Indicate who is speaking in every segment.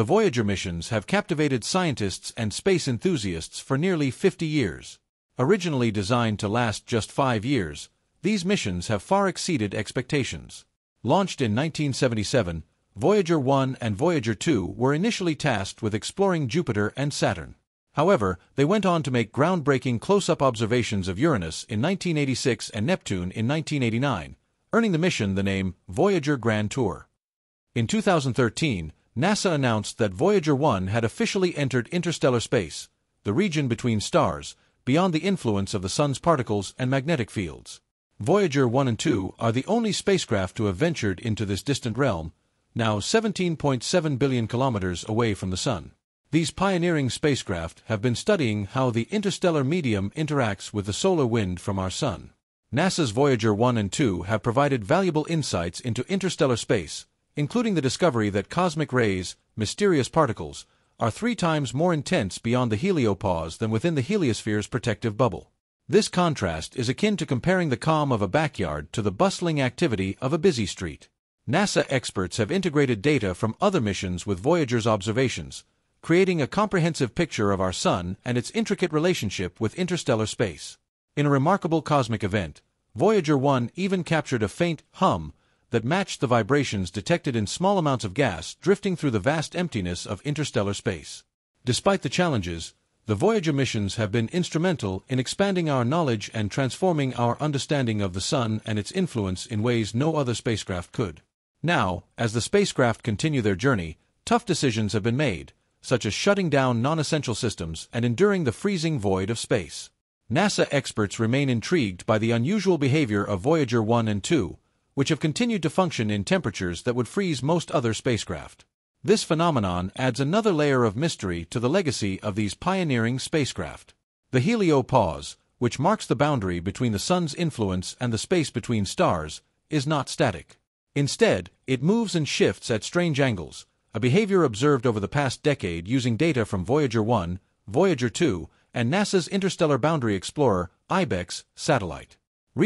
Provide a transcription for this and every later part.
Speaker 1: The Voyager missions have captivated scientists and space enthusiasts for nearly 50 years. Originally designed to last just five years, these missions have far exceeded expectations. Launched in 1977, Voyager 1 and Voyager 2 were initially tasked with exploring Jupiter and Saturn. However, they went on to make groundbreaking close-up observations of Uranus in 1986 and Neptune in 1989, earning the mission the name Voyager Grand Tour. In 2013, NASA announced that Voyager 1 had officially entered interstellar space, the region between stars, beyond the influence of the sun's particles and magnetic fields. Voyager 1 and 2 are the only spacecraft to have ventured into this distant realm, now 17.7 billion kilometers away from the sun. These pioneering spacecraft have been studying how the interstellar medium interacts with the solar wind from our sun. NASA's Voyager 1 and 2 have provided valuable insights into interstellar space, including the discovery that cosmic rays, mysterious particles, are three times more intense beyond the heliopause than within the heliosphere's protective bubble. This contrast is akin to comparing the calm of a backyard to the bustling activity of a busy street. NASA experts have integrated data from other missions with Voyager's observations, creating a comprehensive picture of our Sun and its intricate relationship with interstellar space. In a remarkable cosmic event, Voyager 1 even captured a faint hum that matched the vibrations detected in small amounts of gas drifting through the vast emptiness of interstellar space. Despite the challenges, the Voyager missions have been instrumental in expanding our knowledge and transforming our understanding of the Sun and its influence in ways no other spacecraft could. Now, as the spacecraft continue their journey, tough decisions have been made, such as shutting down non-essential systems and enduring the freezing void of space. NASA experts remain intrigued by the unusual behavior of Voyager 1 and 2, which have continued to function in temperatures that would freeze most other spacecraft. This phenomenon adds another layer of mystery to the legacy of these pioneering spacecraft. The heliopause, which marks the boundary between the sun's influence and the space between stars, is not static. Instead, it moves and shifts at strange angles, a behavior observed over the past decade using data from Voyager 1, Voyager 2, and NASA's Interstellar Boundary Explorer IBEX satellite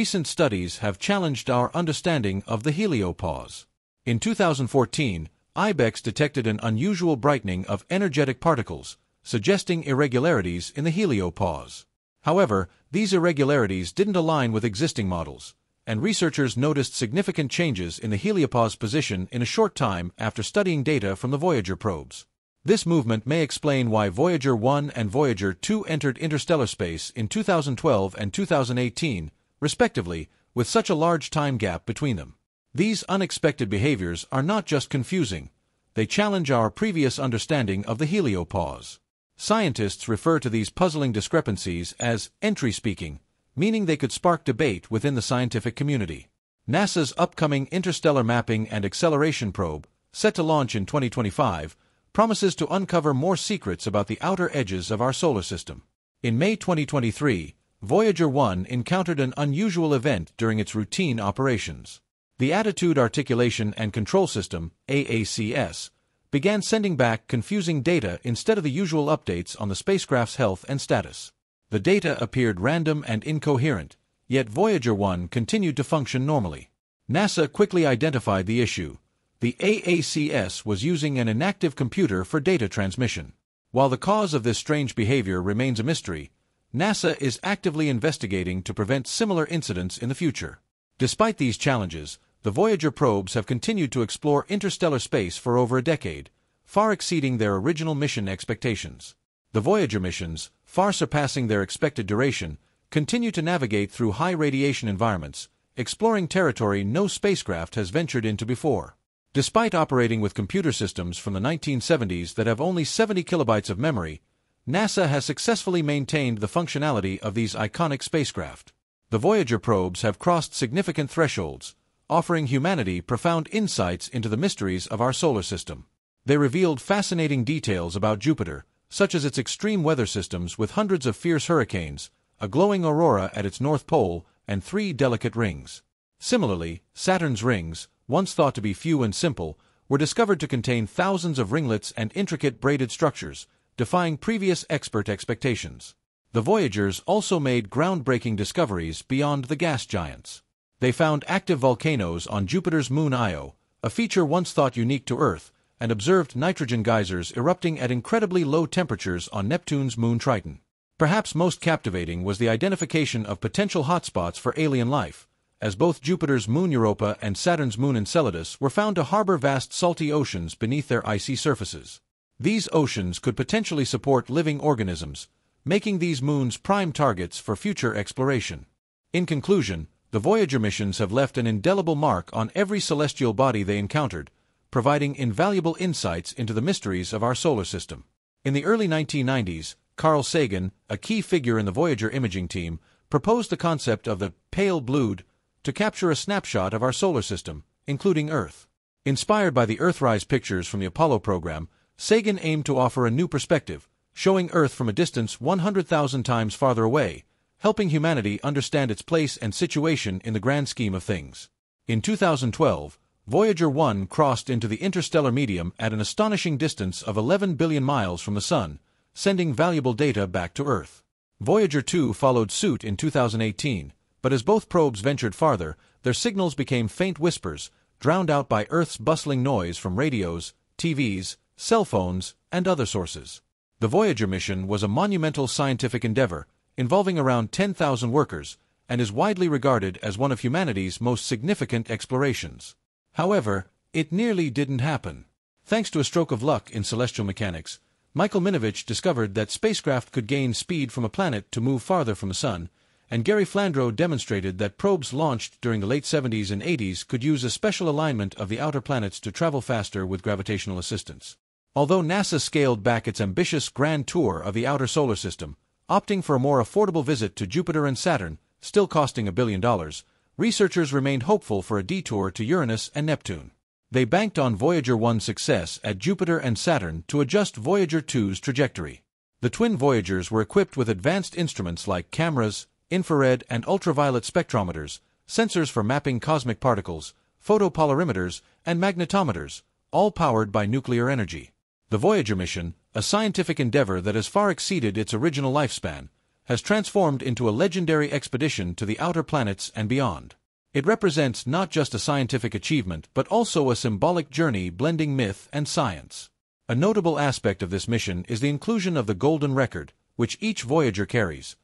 Speaker 1: recent studies have challenged our understanding of the heliopause. In 2014, IBEX detected an unusual brightening of energetic particles, suggesting irregularities in the heliopause. However, these irregularities didn't align with existing models, and researchers noticed significant changes in the heliopause position in a short time after studying data from the Voyager probes. This movement may explain why Voyager 1 and Voyager 2 entered interstellar space in 2012 and 2018 respectively, with such a large time gap between them. These unexpected behaviors are not just confusing, they challenge our previous understanding of the heliopause. Scientists refer to these puzzling discrepancies as entry speaking, meaning they could spark debate within the scientific community. NASA's upcoming Interstellar Mapping and Acceleration Probe, set to launch in 2025, promises to uncover more secrets about the outer edges of our solar system. In May 2023, Voyager 1 encountered an unusual event during its routine operations. The Attitude Articulation and Control System, AACS, began sending back confusing data instead of the usual updates on the spacecraft's health and status. The data appeared random and incoherent, yet Voyager 1 continued to function normally. NASA quickly identified the issue. The AACS was using an inactive computer for data transmission. While the cause of this strange behavior remains a mystery, NASA is actively investigating to prevent similar incidents in the future. Despite these challenges, the Voyager probes have continued to explore interstellar space for over a decade, far exceeding their original mission expectations. The Voyager missions, far surpassing their expected duration, continue to navigate through high radiation environments, exploring territory no spacecraft has ventured into before. Despite operating with computer systems from the 1970s that have only 70 kilobytes of memory, NASA has successfully maintained the functionality of these iconic spacecraft. The Voyager probes have crossed significant thresholds, offering humanity profound insights into the mysteries of our solar system. They revealed fascinating details about Jupiter, such as its extreme weather systems with hundreds of fierce hurricanes, a glowing aurora at its north pole, and three delicate rings. Similarly, Saturn's rings, once thought to be few and simple, were discovered to contain thousands of ringlets and intricate braided structures, defying previous expert expectations. The Voyagers also made groundbreaking discoveries beyond the gas giants. They found active volcanoes on Jupiter's moon Io, a feature once thought unique to Earth, and observed nitrogen geysers erupting at incredibly low temperatures on Neptune's moon Triton. Perhaps most captivating was the identification of potential hotspots for alien life, as both Jupiter's moon Europa and Saturn's moon Enceladus were found to harbor vast salty oceans beneath their icy surfaces. These oceans could potentially support living organisms, making these moons prime targets for future exploration. In conclusion, the Voyager missions have left an indelible mark on every celestial body they encountered, providing invaluable insights into the mysteries of our solar system. In the early 1990s, Carl Sagan, a key figure in the Voyager imaging team, proposed the concept of the pale blued to capture a snapshot of our solar system, including Earth. Inspired by the Earthrise pictures from the Apollo program, Sagan aimed to offer a new perspective, showing Earth from a distance 100,000 times farther away, helping humanity understand its place and situation in the grand scheme of things. In 2012, Voyager 1 crossed into the interstellar medium at an astonishing distance of 11 billion miles from the Sun, sending valuable data back to Earth. Voyager 2 followed suit in 2018, but as both probes ventured farther, their signals became faint whispers, drowned out by Earth's bustling noise from radios, TVs, cell phones, and other sources. The Voyager mission was a monumental scientific endeavor involving around 10,000 workers and is widely regarded as one of humanity's most significant explorations. However, it nearly didn't happen. Thanks to a stroke of luck in celestial mechanics, Michael Minovich discovered that spacecraft could gain speed from a planet to move farther from a sun, and Gary Flandreau demonstrated that probes launched during the late 70s and 80s could use a special alignment of the outer planets to travel faster with gravitational assistance. Although NASA scaled back its ambitious grand tour of the outer solar system, opting for a more affordable visit to Jupiter and Saturn, still costing a billion dollars, researchers remained hopeful for a detour to Uranus and Neptune. They banked on Voyager 1's success at Jupiter and Saturn to adjust Voyager 2's trajectory. The twin Voyagers were equipped with advanced instruments like cameras, infrared and ultraviolet spectrometers, sensors for mapping cosmic particles, photopolarimeters, and magnetometers, all powered by nuclear energy. The Voyager mission, a scientific endeavor that has far exceeded its original lifespan, has transformed into a legendary expedition to the outer planets and beyond. It represents not just a scientific achievement, but also a symbolic journey blending myth and science. A notable aspect of this mission is the inclusion of the Golden Record, which each Voyager carries,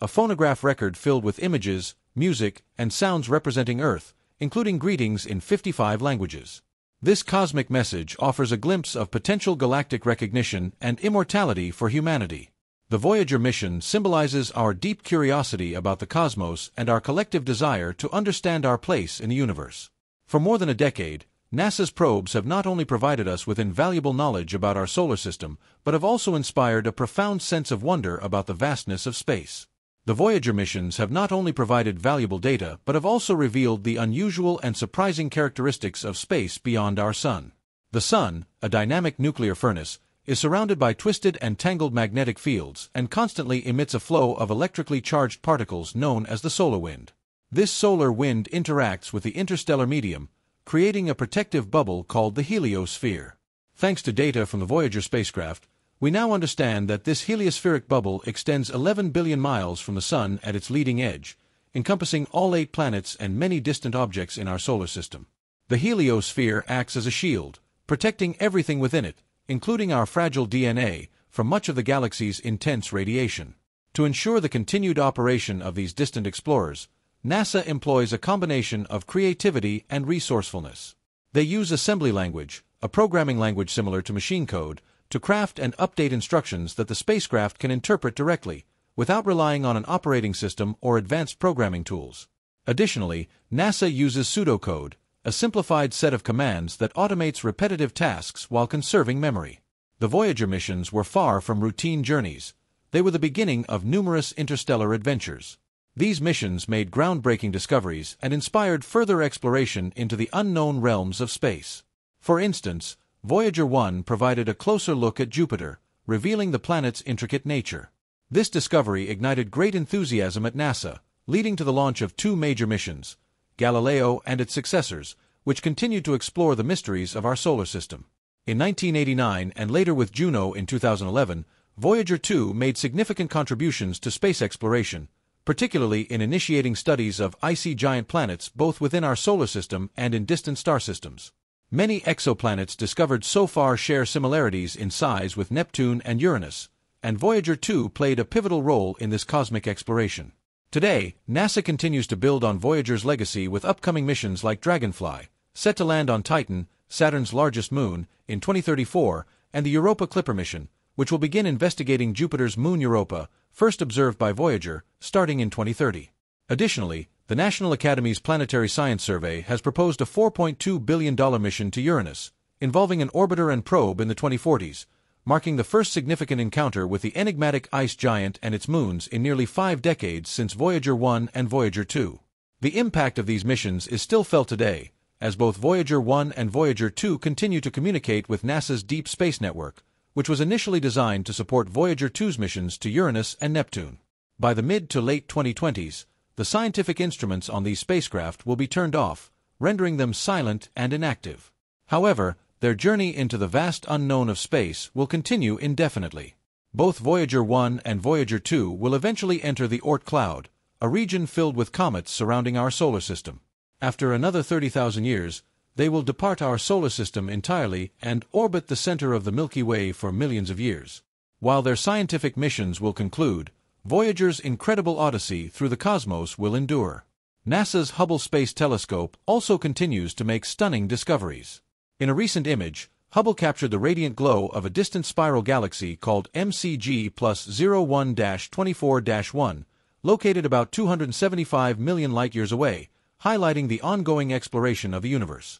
Speaker 1: a phonograph record filled with images, music, and sounds representing Earth, including greetings in 55 languages. This cosmic message offers a glimpse of potential galactic recognition and immortality for humanity. The Voyager mission symbolizes our deep curiosity about the cosmos and our collective desire to understand our place in the universe. For more than a decade, NASA's probes have not only provided us with invaluable knowledge about our solar system, but have also inspired a profound sense of wonder about the vastness of space. The Voyager missions have not only provided valuable data but have also revealed the unusual and surprising characteristics of space beyond our Sun. The Sun, a dynamic nuclear furnace, is surrounded by twisted and tangled magnetic fields and constantly emits a flow of electrically charged particles known as the solar wind. This solar wind interacts with the interstellar medium, creating a protective bubble called the heliosphere. Thanks to data from the Voyager spacecraft, we now understand that this heliospheric bubble extends 11 billion miles from the Sun at its leading edge, encompassing all eight planets and many distant objects in our solar system. The heliosphere acts as a shield, protecting everything within it, including our fragile DNA, from much of the galaxy's intense radiation. To ensure the continued operation of these distant explorers, NASA employs a combination of creativity and resourcefulness. They use assembly language, a programming language similar to machine code, to craft and update instructions that the spacecraft can interpret directly, without relying on an operating system or advanced programming tools. Additionally, NASA uses pseudocode, a simplified set of commands that automates repetitive tasks while conserving memory. The Voyager missions were far from routine journeys. They were the beginning of numerous interstellar adventures. These missions made groundbreaking discoveries and inspired further exploration into the unknown realms of space. For instance, Voyager 1 provided a closer look at Jupiter, revealing the planet's intricate nature. This discovery ignited great enthusiasm at NASA, leading to the launch of two major missions, Galileo and its successors, which continued to explore the mysteries of our solar system. In 1989 and later with Juno in 2011, Voyager 2 made significant contributions to space exploration, particularly in initiating studies of icy giant planets both within our solar system and in distant star systems. Many exoplanets discovered so far share similarities in size with Neptune and Uranus, and Voyager 2 played a pivotal role in this cosmic exploration. Today, NASA continues to build on Voyager's legacy with upcoming missions like Dragonfly, set to land on Titan, Saturn's largest moon, in 2034, and the Europa Clipper mission, which will begin investigating Jupiter's moon Europa, first observed by Voyager, starting in 2030. Additionally, the National Academy's Planetary Science Survey has proposed a $4.2 billion mission to Uranus, involving an orbiter and probe in the 2040s, marking the first significant encounter with the enigmatic ice giant and its moons in nearly five decades since Voyager 1 and Voyager 2. The impact of these missions is still felt today, as both Voyager 1 and Voyager 2 continue to communicate with NASA's Deep Space Network, which was initially designed to support Voyager 2's missions to Uranus and Neptune. By the mid to late 2020s, the scientific instruments on these spacecraft will be turned off, rendering them silent and inactive. However, their journey into the vast unknown of space will continue indefinitely. Both Voyager 1 and Voyager 2 will eventually enter the Oort cloud, a region filled with comets surrounding our solar system. After another 30,000 years, they will depart our solar system entirely and orbit the center of the Milky Way for millions of years. While their scientific missions will conclude, Voyager's incredible odyssey through the cosmos will endure. NASA's Hubble Space Telescope also continues to make stunning discoveries. In a recent image, Hubble captured the radiant glow of a distant spiral galaxy called MCG plus 01 24 1, located about 275 million light years away, highlighting the ongoing exploration of the universe.